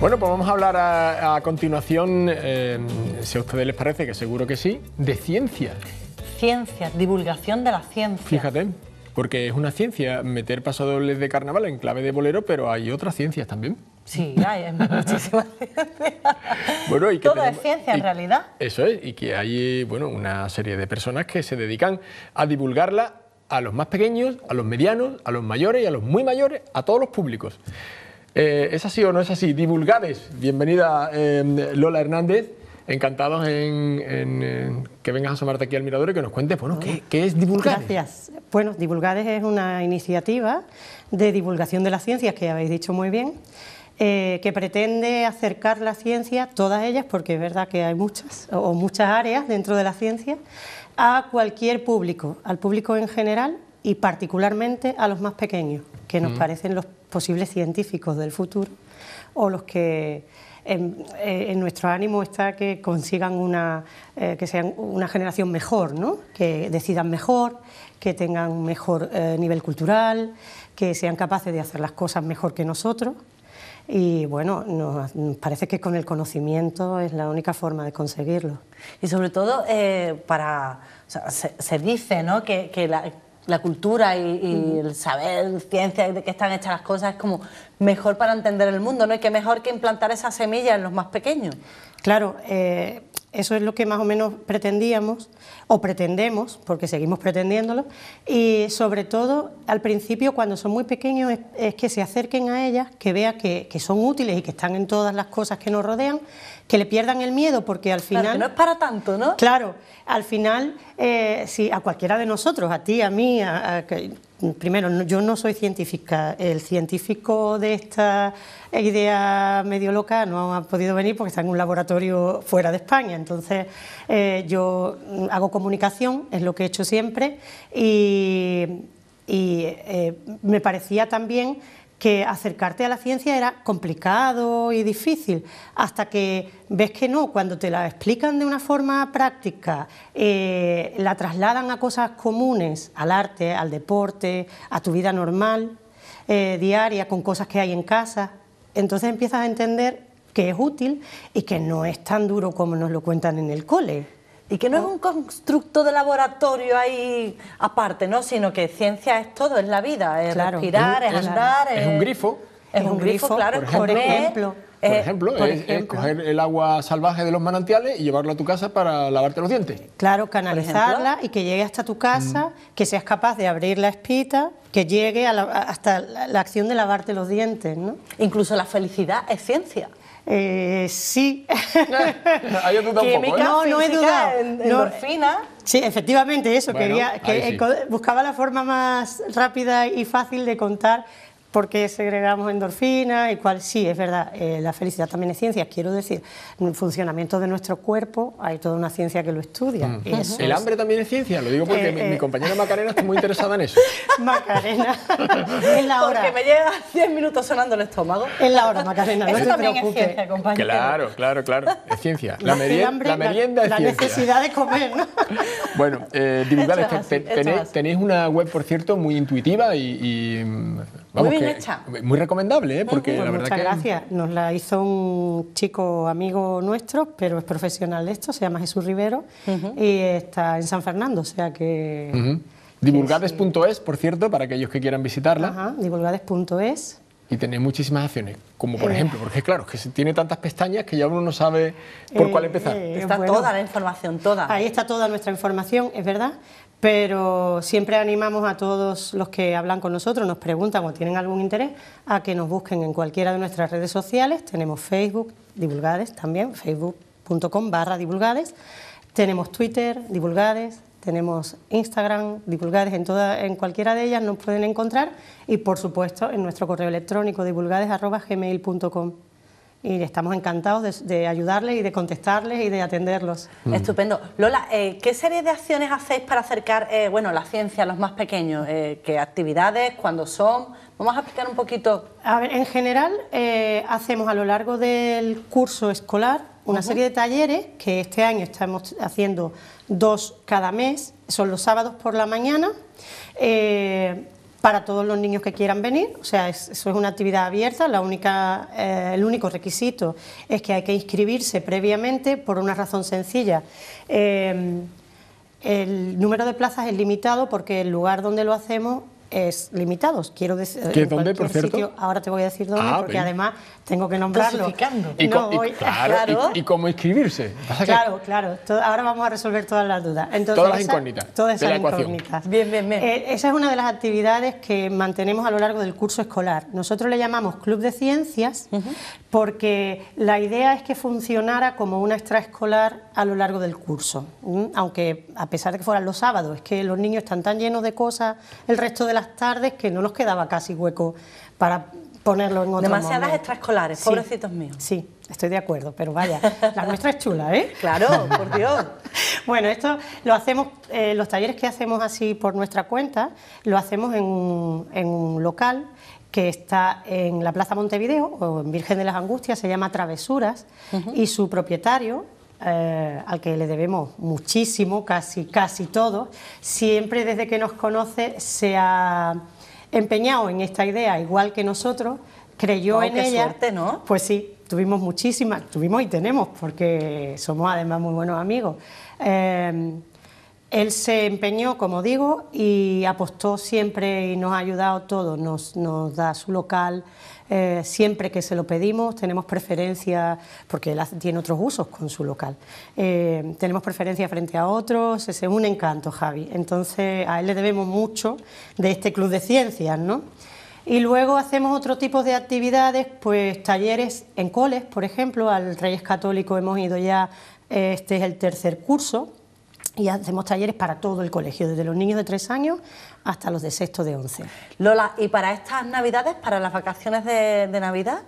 Bueno, pues vamos a hablar a, continuación, eh, si a ustedes les parece, que seguro que sí, de ciencia. Ciencia, divulgación de la ciencia. Fíjate, porque es una ciencia meter pasadores de carnaval en clave de bolero, pero hay otras ciencias también. Sí, hay muchísimas ciencias. Todo es ciencia en realidad. Eso es, y que hay bueno, una serie de personas que se dedican a divulgarla a los más pequeños, a los medianos, a los mayores y a los muy mayores, a todos los públicos. Eh, ¿Es así o no es así? Divulgades. Bienvenida, em, Lola Hernández. Encantados en, que vengas a asomarte aquí al mirador y que nos cuentes, bueno, ¿qué, es Divulgades? Gracias. Bueno, Divulgades es una iniciativa de divulgación de las ciencias que habéis dicho muy bien. Eh, que pretende acercar la ciencia, todas ellas, porque es verdad que hay muchas, o muchas áreas dentro de la ciencia, a cualquier público, al público en general y particularmente a los más pequeños, que nos mm. parecen los posibles científicos del futuro o los que en, eh, nuestro ánimo está que consigan una, eh, que sean una generación mejor, ¿no? que decidan mejor, que tengan mejor eh, nivel cultural, que sean capaces de hacer las cosas mejor que nosotros. Y bueno, nos, parece que con el conocimiento es la única forma de conseguirlo. Y sobre todo para, se, dice ¿no? que, que la cultura y, el saber, ciencia de qué están hechas las cosas, es como mejor para entender el mundo, ¿no? Y qué mejor que implantar esa semilla en los más pequeños. Claro, eh, eso es lo que más o menos pretendíamos, o pretendemos, porque seguimos pretendiéndolo, y sobre todo al principio cuando son muy pequeños es, que se acerquen a ellas, que vean que, son útiles y que están en todas las cosas que nos rodean, que le pierdan el miedo, porque al final... no es para tanto, ¿no? Claro, al final, eh, si a cualquiera de nosotros, a ti, a mí, a, primero, yo no soy científica. El científico de esta idea medio loca no ha podido venir porque está en un laboratorio fuera de España. Entonces, eh, yo hago comunicación, es lo que he hecho siempre, y, eh, me parecía también que acercarte a la ciencia era complicado y difícil, hasta que ves que no, cuando te la explican de una forma práctica, eh, la trasladan a cosas comunes, al arte, al deporte, a tu vida normal, eh, diaria, con cosas que hay en casa, entonces empiezas a entender que es útil y que no es tan duro como nos lo cuentan en el cole. Y que no, es oh. un constructo de laboratorio ahí aparte, ¿no? Sino que ciencia es todo, es la vida, es respirar, es, andar. Es, un grifo. Es un, grifo, claro, por ejemplo. Por ejemplo, Es, coger el agua salvaje de los manantiales y llevarla a tu casa para lavarte los dientes. Claro, canalizarla y que llegue hasta tu casa, mm. que seas capaz de abrir la espita, que llegue hasta la, la, acción de lavarte los dientes. ¿no? Incluso la felicidad es ciencia. Eh, sí. ¿Hay ah, ¿eh? no, no he dudado. Sí, efectivamente, eso. quería, que, Buscaba la forma más rápida y fácil de contar porque segregamos endorfinas y cuál sí, es verdad, eh, la felicidad también es ciencia, quiero decir, el funcionamiento de nuestro cuerpo, hay toda una ciencia que lo estudia. Mm. ¿El hambre también es ciencia? Lo digo porque eh, mi, eh. compañera Macarena está muy interesada en eso. Macarena, Es la hora. Porque me llega 10 minutos sonando el estómago. Es la hora, Macarena, no eso también es ciencia, compañera. Claro, claro, claro, es ciencia. La, merienda, la es ciencia. La necesidad de comer, bueno, este tenéis, una web, por cierto, muy intuitiva y mm, muy bien hecha. Muy recomendable, ¿eh? porque la muchas gracias. Nos la hizo un chico amigo nuestro, pero es profesional de esto, se llama Jesús Rivero y está en San Fernando, o sea que... Divulgades.es, por cierto, para aquellos que quieran visitarla. Ajá, divulgades.es y tenéis muchísimas acciones. Como por eh. ejemplo, porque claro, que tiene tantas pestañas que ya uno no sabe por eh, cuál empezar. Eh, está toda la información, toda. Ahí está toda nuestra información, es verdad. Pero siempre animamos a todos los que hablan con nosotros, nos preguntan o tienen algún interés, a que nos busquen en cualquiera de nuestras redes sociales. Tenemos Facebook, Divulgades también, facebook.com barra Divulgades. Tenemos Twitter, Divulgades, tenemos Instagram, divulgades en, toda, en cualquiera de ellas nos pueden encontrar y por supuesto en nuestro correo electrónico divulgades.gmail.com y estamos encantados de, ayudarles y de contestarles y de atenderlos. Mm. Estupendo. Lola, eh, ¿qué serie de acciones hacéis para acercar eh, bueno, la ciencia a los más pequeños? Eh, ¿Qué actividades? ¿Cuándo son? Vamos a explicar un poquito. A ver, en general hacemos a lo largo del curso escolar una serie de talleres que este año estamos haciendo dos cada mes, son los sábados por la mañana. Eh, para todos los niños que quieran venir, o sea, eso es una actividad abierta, la única, eh, el único requisito es que hay que inscribirse previamente por una razón sencilla. Eh, el número de plazas es limitado porque el lugar donde lo hacemos es limitados. Quiero decir, eh, dónde, por Sitio, ahora te voy a decir dónde, ah, porque además tengo que nombrarlo. Y, cómo inscribirse. Claro, claro. ahora vamos a resolver todas las dudas. todas las incógnitas. Todas esas incógnitas. Bien, bien, bien. Eh, esa es una de las actividades que mantenemos a lo largo del curso escolar. Nosotros le llamamos Club de Ciencias, porque la idea es que funcionara como una extraescolar a lo largo del curso, aunque a pesar de que fueran los sábados, es que los niños están tan llenos de cosas el resto de las tardes que no nos quedaba casi hueco para ponerlo en otro Demasiadas extraescolares, pobrecitos míos. Sí, estoy de acuerdo, pero vaya, la nuestra es chula, ¿eh? Claro, por Dios. bueno, esto lo hacemos, eh, los talleres que hacemos así por nuestra cuenta, lo hacemos en un local que está en la Plaza Montevideo, o en Virgen de las Angustias, se llama Travesuras, y su propietario, eh, al que le debemos muchísimo, casi, casi todo, siempre desde que nos conoce se ha empeñado en esta idea, igual que nosotros, creyó en ella. ¿no? Pues sí, tuvimos muchísimas, tuvimos y tenemos, porque somos además muy buenos amigos. Eh, él se empeñó, como digo, y apostó siempre y nos ha ayudado todo. Nos, da su local eh, siempre que se lo pedimos. Tenemos preferencia, porque él tiene otros usos con su local. Eh, tenemos preferencia frente a otros. Es un encanto, Javi. Entonces, a él le debemos mucho de este club de ciencias, ¿no? Y luego hacemos otro tipo de actividades, pues talleres en coles, por ejemplo, al Reyes Católico hemos ido ya, este es el tercer curso, y hacemos talleres para todo el colegio, desde los niños de tres años hasta los de sexto de 11. Lola, ¿y para estas navidades, para las vacaciones de, Navidad?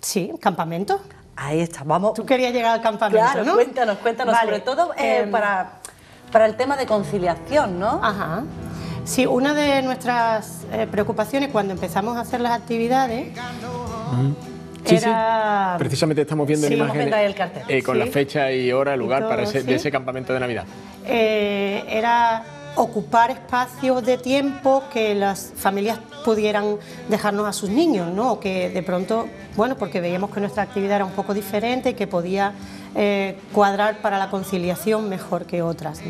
Sí, campamento. Ahí está, vamos. Tú querías llegar al campamento, claro, ¿no? cuéntanos, cuéntanos, sobre todo eh, em, para, para el tema de conciliación, ¿no? Ajá. Sí, una de nuestras eh, preocupaciones cuando empezamos a hacer las actividades... Precisamente estamos viendo en imágenes eh, con la fecha y hora, lugar para ese, de ese campamento de Navidad. Eh, era ocupar espacios de tiempo que las familias pudieran dejarnos a sus niños, ¿no? Que de pronto, bueno, porque veíamos que nuestra actividad era un poco diferente y que podía eh, cuadrar para la conciliación mejor que otras,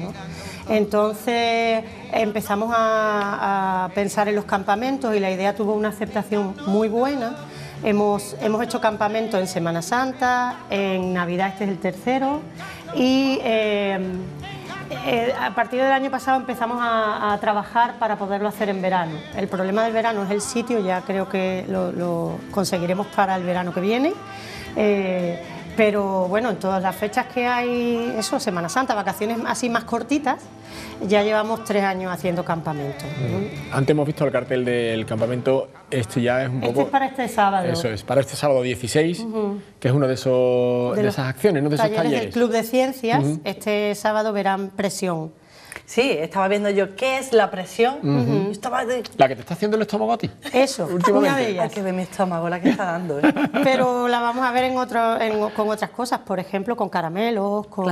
Entonces empezamos a pensar en los campamentos y la idea tuvo una aceptación muy buena Hemos, hemos hecho campamento en Semana Santa, en Navidad este es el tercero y eh, eh, a partir del año pasado empezamos a, trabajar para poderlo hacer en verano. El problema del verano es el sitio, ya creo que lo, conseguiremos para el verano que viene. Eh, pero bueno, en todas las fechas que hay, eso, Semana Santa, vacaciones así más cortitas, ya llevamos tres años haciendo campamento. Antes hemos visto el cartel del campamento, este ya es un este poco... Este es para este sábado. Eso es, para este sábado 16, que es uno de, esos, de, esas acciones, ¿no? de esos talleres. Club de Ciencias, este sábado verán presión Sí, estaba viendo yo qué es la presión. La que te está haciendo el estómago a ti. Eso, últimamente. Ah, que ve mi estómago, la que está dando. ¿eh? Pero la vamos a ver con otras cosas, por ejemplo, con caramelos, o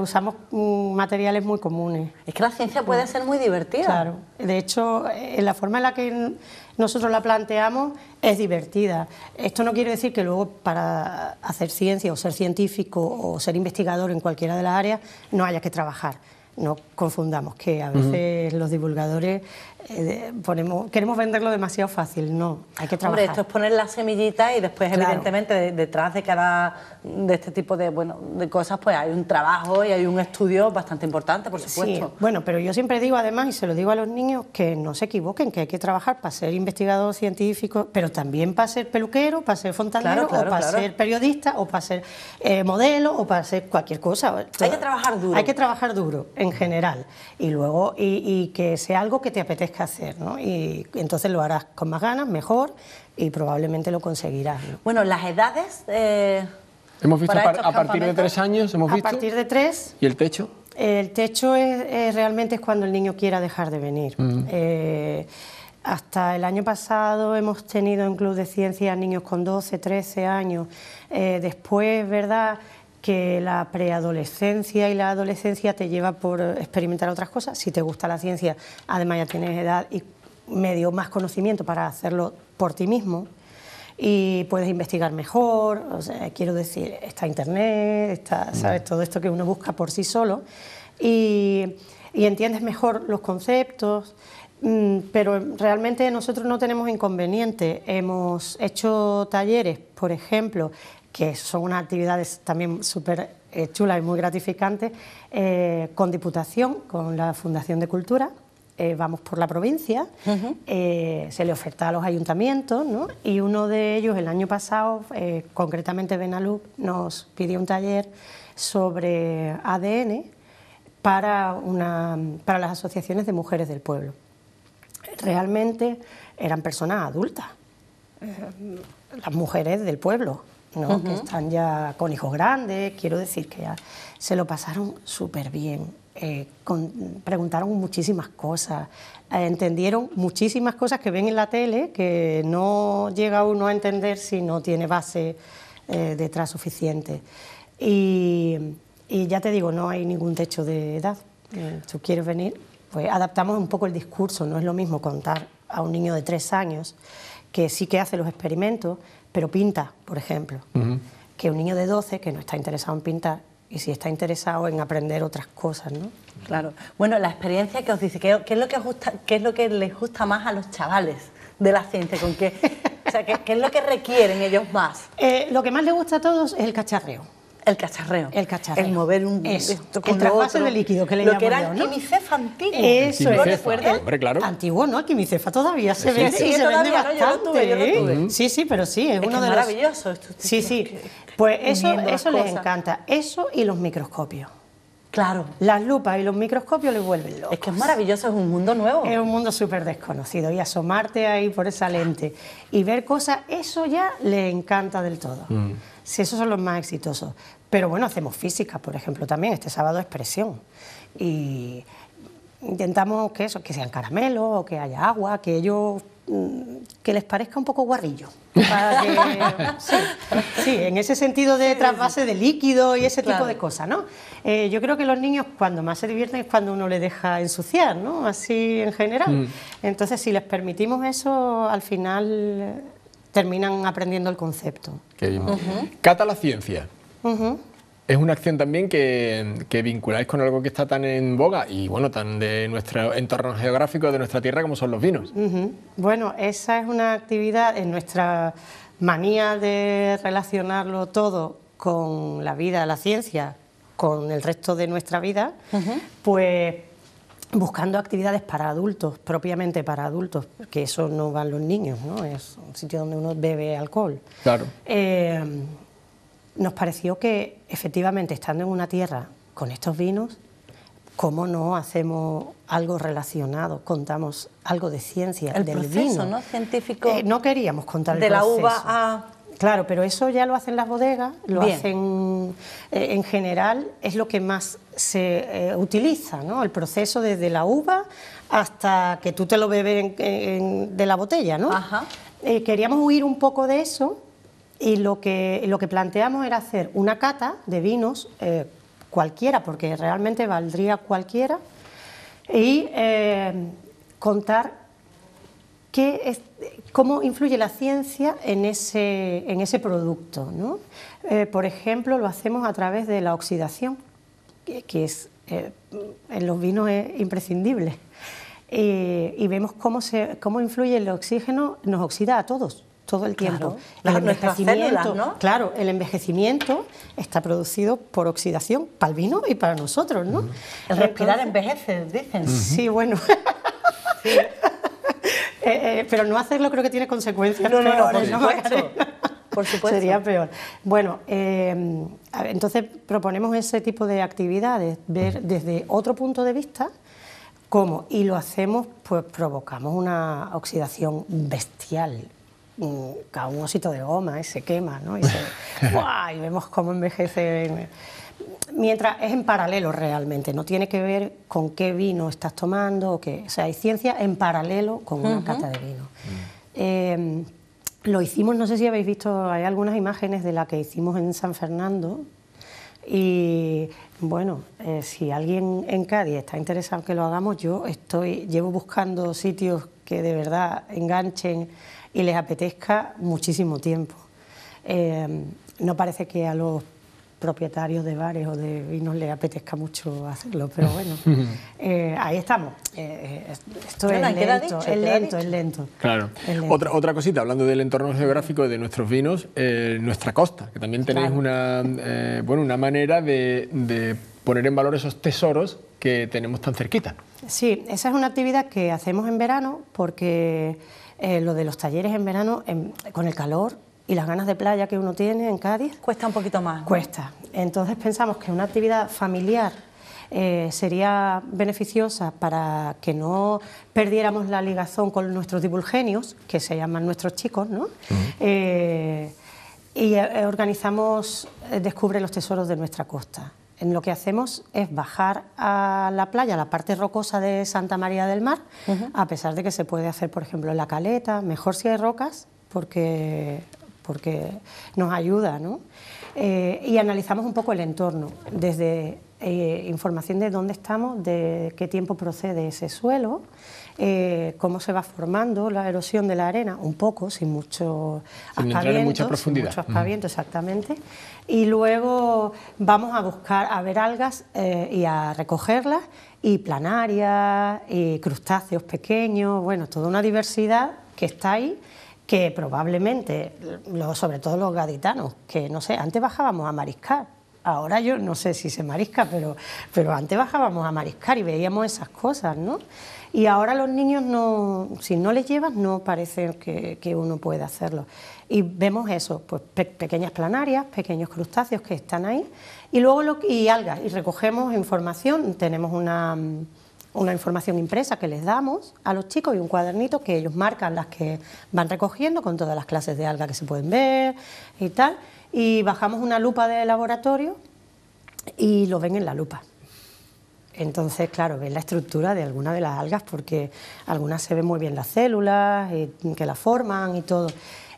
usamos mm, materiales muy comunes. Es que la ciencia puede mm. ser muy divertida. Claro. De hecho, en eh, la forma en la que nosotros la planteamos es divertida. Esto no quiere decir que luego para hacer ciencia o ser científico o ser investigador en cualquiera de las áreas no haya que trabajar no confundamos que a veces los divulgadores eh, ponemos, queremos venderlo demasiado fácil, no, hay que trabajar. esto es poner la semillita y después, evidentemente, detrás de cada, de este tipo de, bueno, de cosas, pues hay un trabajo y hay un estudio bastante importante, por supuesto. Bueno, pero yo siempre digo, además, y se lo digo a los niños, que no se equivoquen, que hay que trabajar para ser investigador científico, pero también para ser peluquero, para ser fontanero, o para ser periodista, o para ser eh, modelo, o para ser cualquier cosa. Hay que trabajar duro. Hay que trabajar duro, en general. Y luego, y que sea algo que te apetezca hacer, Y entonces lo harás con más ganas, mejor, y probablemente lo conseguirás. Bueno, las edades... Eh, hemos visto a partir de tres años, hemos partir de tres... ¿Y el techo? El techo es, realmente es cuando el niño quiera dejar de venir. Mm. Eh, hasta el año pasado hemos tenido en Club de ciencia niños con 12, 13 años. Eh, después, ¿verdad? que la preadolescencia y la adolescencia te lleva por experimentar otras cosas. Si te gusta la ciencia, además ya tienes edad y medio más conocimiento para hacerlo por ti mismo y puedes investigar mejor, o sea, quiero decir, está internet, está, ¿sabes? Todo esto que uno busca por sí solo y, y entiendes mejor los conceptos, mm, pero realmente nosotros no tenemos inconveniente. Hemos hecho talleres, por ejemplo, que son unas actividades también súper eh, chulas y muy gratificantes, eh, con Diputación, con la Fundación de Cultura. Eh, vamos por la provincia, se le oferta a los ayuntamientos, ¿no? y uno de ellos el año pasado, concretamente Benalup, nos pidió un taller sobre ADN para, una, para las asociaciones de mujeres del pueblo. Realmente eran personas adultas, las mujeres del pueblo, ¿no? que están ya con hijos grandes, quiero decir que ya se lo pasaron súper bien. Eh, preguntaron muchísimas cosas, eh, entendieron muchísimas cosas que ven en la tele que no llega uno a entender si no tiene base eh, detrás suficiente. Y, y, ya te digo, no hay ningún techo de edad. Tú quieres venir, pues adaptamos un poco el discurso, no es lo mismo contar a un niño de tres años que sí que hace los experimentos, pero pinta, por ejemplo. Que un niño de 12 que no está interesado en pintar y si está interesado en aprender otras cosas, ¿no? Claro. Bueno, la experiencia que os dice, ¿qué, es, lo que qué es lo que les gusta más a los chavales de la ciencia? ¿Con qué, o sea, ¿qué, es lo que requieren ellos más? Eh, lo que más les gusta a todos es el cacharreo el cacharreo. El cacharreo. El mover un. Eso. Esto con el traspaso de líquido que le Lo que era el quimicefa antiguo. Eso es fuerte, Hombre, claro. Antiguo, ¿no? El quimicefa todavía se ve vende sí, y se vende bastante. yo lo tuve, ¿eh? Sí, sí, pero sí, es, uno de los. maravilloso. sí, sí. pues eso, eso les encanta. Eso y los microscopios. Claro. Las lupas y los microscopios le vuelven locos. Es que es maravilloso, es un mundo nuevo. Es un mundo súper desconocido y asomarte ahí por esa lente y ver cosas, eso ya le encanta del todo. Mm. Si esos son los más exitosos. Pero bueno, hacemos física, por ejemplo, también. Este sábado expresión. Y intentamos que eso, que sean caramelos, o que haya agua, que ellos mm, que les parezca un poco guarrillo. sí, en ese sentido de trasvase de líquido y ese tipo de cosas, ¿no? Eh, yo creo que los niños cuando más se divierten es cuando uno les deja ensuciar, ¿no? Así en general. Mm. Entonces, si les permitimos eso, al final eh, terminan aprendiendo el concepto. Cata la ciencia es una acción también que, vinculáis con algo que está tan en boga y bueno, tan de nuestro entorno geográfico, de nuestra tierra, como son los vinos. Bueno, esa es una actividad en nuestra manía de relacionarlo todo con la vida, la ciencia, con el resto de nuestra vida, pues buscando actividades para adultos, propiamente para adultos, que eso no van los niños, ¿no? Es un sitio donde uno bebe alcohol. Claro. Eh, nos pareció que efectivamente estando en una tierra con estos vinos, ¿cómo no hacemos algo relacionado? Contamos algo de ciencia el del vino. ¿no? Científico. Eh, no queríamos contar el de la uva a Claro, pero eso ya lo hacen las bodegas, lo hacen eh, en general, es lo que más se eh, utiliza, ¿no? El proceso desde la uva hasta que tú te lo bebes de la botella, ¿no? Ajá. queríamos huir un poco de eso y lo que, lo que planteamos era hacer una cata de vinos eh, cualquiera, porque realmente valdría cualquiera, y eh, contar cómo influye la ciencia en ese, producto. Eh, por ejemplo, lo hacemos a través de la oxidación, que, que es, en los vinos es imprescindible. y vemos cómo, se, cómo influye el oxígeno, nos oxida a todos todo el tiempo. el envejecimiento, claro, el envejecimiento está producido por oxidación para el vino y para nosotros, ¿no? El respirar envejece, dicen. Sí, bueno. Eh, eh, pero no hacerlo creo que tiene consecuencias. No, no, por ¿no? supuesto. Sería peor. Bueno, eh, entonces proponemos ese tipo de actividades, ver desde otro punto de vista cómo, y lo hacemos, pues provocamos una oxidación bestial cada un osito de goma y ¿eh? se quema, ¿no? Y, vemos cómo envejece. Mientras es en paralelo realmente, no tiene que ver con qué vino estás tomando, o, que, o sea, hay ciencia en paralelo con una cata de vino. Mm. Eh, lo hicimos, no sé si habéis visto, hay algunas imágenes de la que hicimos en San Fernando, y bueno, eh, si alguien en Cádiz está interesado en que lo hagamos, yo estoy, llevo buscando sitios que de verdad enganchen y les apetezca muchísimo tiempo. Eh, no parece que a los propietarios de bares o de vinos les apetezca mucho hacerlo, pero bueno, eh, ahí estamos. Eh, esto es, lento, es, lento, es, lento, Claro. Otra, otra cosita, hablando del entorno geográfico de nuestros vinos, nuestra costa, que también tenéis una, bueno, una manera de poner en valor esos tesoros que tenemos tan cerquita. Sí, esa es una actividad que hacemos en verano porque... Eh, lo de los talleres en verano, em, con el calor y las ganas de playa que uno tiene en Cádiz. Cuesta un poquito más. Cuesta. Entonces pensamos que una actividad familiar eh, sería beneficiosa para que no perdiéramos la ligazón con nuestros divulgenios, que se llaman nuestros chicos, ¿no? Eh, y organizamos Descubre los tesoros de nuestra costa en lo que hacemos es bajar a la playa, a la parte rocosa de Santa María del Mar, a pesar de que se puede hacer, por ejemplo, en la caleta, mejor si hay rocas, porque, porque nos ayuda, ¿no? Eh, y analizamos un poco el entorno, desde eh, información de dónde estamos, de qué tiempo procede ese suelo, eh, cómo se va formando la erosión de la arena, un poco, sin mucho sin mucha profundidad. exactamente. Y luego vamos a buscar, a ver algas eh, y a recogerlas, y planarias, y crustáceos pequeños, bueno, toda una diversidad que está ahí que probablemente, sobre todo los gaditanos, que no sé, antes bajábamos a mariscar, Ahora yo no sé si se marisca, pero, pero antes bajábamos a mariscar y veíamos esas cosas, ¿no? Y ahora los niños, no, si no les llevas, no parece que, uno pueda hacerlo. Y vemos eso, pues pequeñas planarias, pequeños crustáceos que están ahí, y luego lo, y algas, y recogemos información, tenemos una información impresa que les damos a los chicos y un cuadernito que ellos marcan las que van recogiendo con todas las clases de algas... que se pueden ver y tal y bajamos una lupa de laboratorio y lo ven en la lupa. Entonces, claro, ven la estructura de alguna de las algas porque algunas se ven muy bien las células eh, que la forman y todo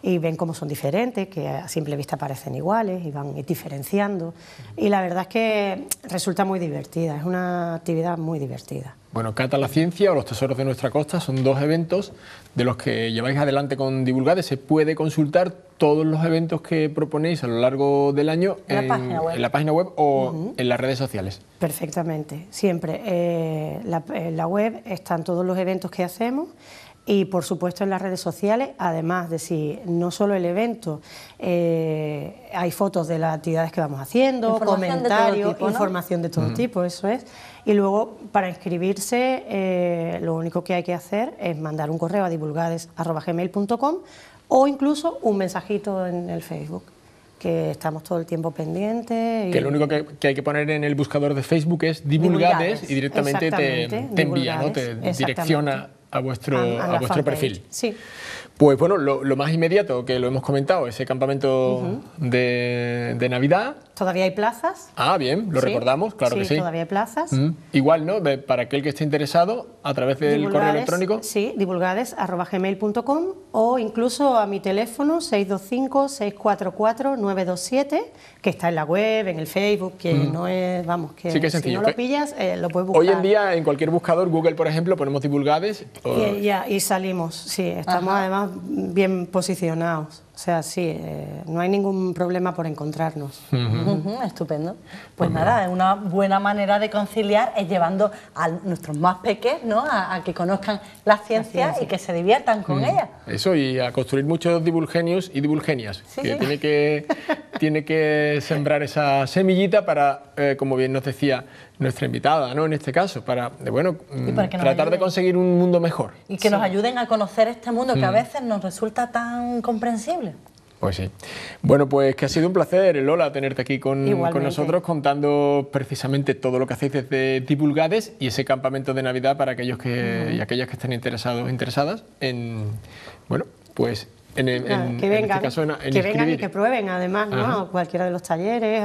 y ven cómo son diferentes, que a simple vista parecen iguales y van diferenciando. Y la verdad es que resulta muy divertida, es una actividad muy divertida. Bueno, Cata la Ciencia o Los Tesoros de Nuestra Costa son dos eventos de los que lleváis adelante con Divulgades... Se puede consultar todos los eventos que proponéis a lo largo del año en, la, página web. o en las redes sociales. Perfectamente, siempre. en eh, eh, la web están todos los eventos que hacemos y por supuesto en las redes sociales, además de si no solo el evento, eh, hay fotos de las actividades que vamos haciendo, comentarios, información de todo tipo, eso es. Y luego para inscribirse eh, lo único que hay que hacer es mandar un correo a divulgades.gmail.com o incluso un mensajito en el Facebook que estamos todo el tiempo pendientes. Que lo único que, hay que poner en el buscador de Facebook es divulgades, y directamente te, te envía, ¿no? te direcciona a vuestro, a, vuestro perfil. Sí. Pues bueno, lo, más inmediato, que lo hemos comentado, ese campamento de, de, Navidad. ¿Todavía hay plazas? Ah, bien, lo recordamos, claro que sí. Todavía hay plazas. Mm. Igual, ¿no? para aquel que esté interesado, a través del correo electrónico. Sí, divulgades.gmail.com o incluso a mi teléfono 625-644-927, que está en la web, en el Facebook, que no es, vamos, que, sencillo, si no lo pillas, eh, lo puedes buscar. Hoy en día, en cualquier buscador, Google, por ejemplo, ponemos divulgades y, ya, y salimos, sí, estamos además bien posicionados. O sea, sí, eh, no hay ningún problema por encontrarnos. estupendo. Pues, nada, es una buena manera de conciliar es llevando a nuestros más pequeños ¿no? a, que conozcan la ciencia. y que se diviertan con mm. ella. Eso, y a construir muchos divulgenios y divulgenias, Tiene que tiene que sembrar esa semillita para, eh, como bien nos decía nuestra invitada, ¿no? En este caso, para, de, eh, bueno, mm, tratar de conseguir un mundo mejor. Y que nos ayuden a conocer este mundo que a mm. veces nos resulta tan comprensible. Pues sí. Bueno, pues que ha sido un placer, Lola, tenerte aquí con, nosotros contando precisamente todo lo que hacéis desde Divulgades y ese campamento de Navidad para aquellos que, y aquellas que estén interesados, interesadas en, bueno, pues en, este que vengan, que y que prueben además ¿no? A cualquiera de los talleres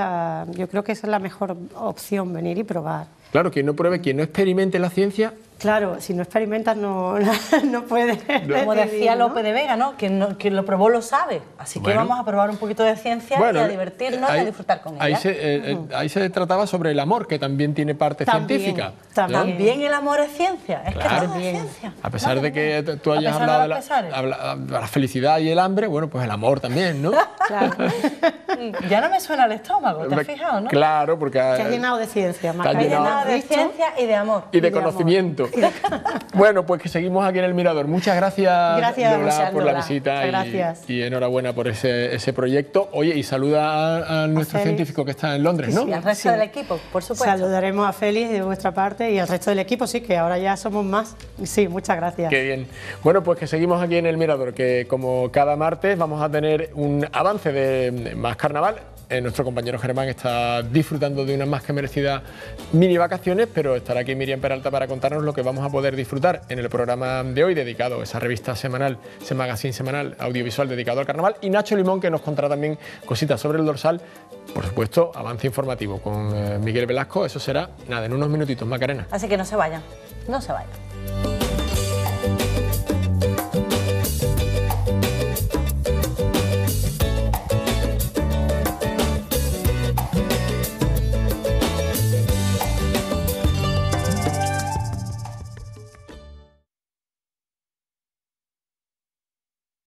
yo creo que esa es la mejor opción venir y probar claro quien no pruebe quien no experimente la ciencia Claro, si no experimentas no, no puedes. Como decía Lope de Vega, ¿no? Quien, lo probó lo sabe. Así que vamos a probar un poquito de ciencia y a divertirnos y a disfrutar con ella. Ahí se, eh, eh, ahí se trataba sobre el amor, que también tiene parte científica. También. el amor es ciencia. Es que ciencia. A pesar de que tú hayas hablado de, la, felicidad y el hambre, bueno, pues el amor también, ¿no? Mm, ya no me suena el estómago, ¿te has fijado, no? Claro, porque... llenado de ciencia, más. llenado, de, ciencia y de amor. y de conocimiento. bueno, pues que seguimos aquí en el Mirador. Muchas gracias, gracias por la visita Y, enhorabuena por ese, proyecto. Oye, y saluda a, nuestro científico que está en Londres, ¿no? Sí, al resto del equipo, por supuesto. Saludaremos a Félix de vuestra parte y al resto del equipo, sí, que ahora ya somos más. Sí, muchas gracias. Qué bien. Bueno, pues que seguimos aquí en el Mirador, que como cada martes vamos a tener un avance de más carnaval eh, nuestro compañero Germán está disfrutando de unas más que merecidas mini vacaciones, pero estará aquí Miriam Peralta para contarnos lo que vamos a poder disfrutar en el programa de hoy dedicado a esa revista semanal, ese magazine semanal audiovisual dedicado al carnaval y Nacho Limón que nos contará también cositas sobre el dorsal, por supuesto, avance informativo con eh, Miguel Velasco, eso será nada, en unos minutitos, Macarena. Así que no se vayan, no se vayan.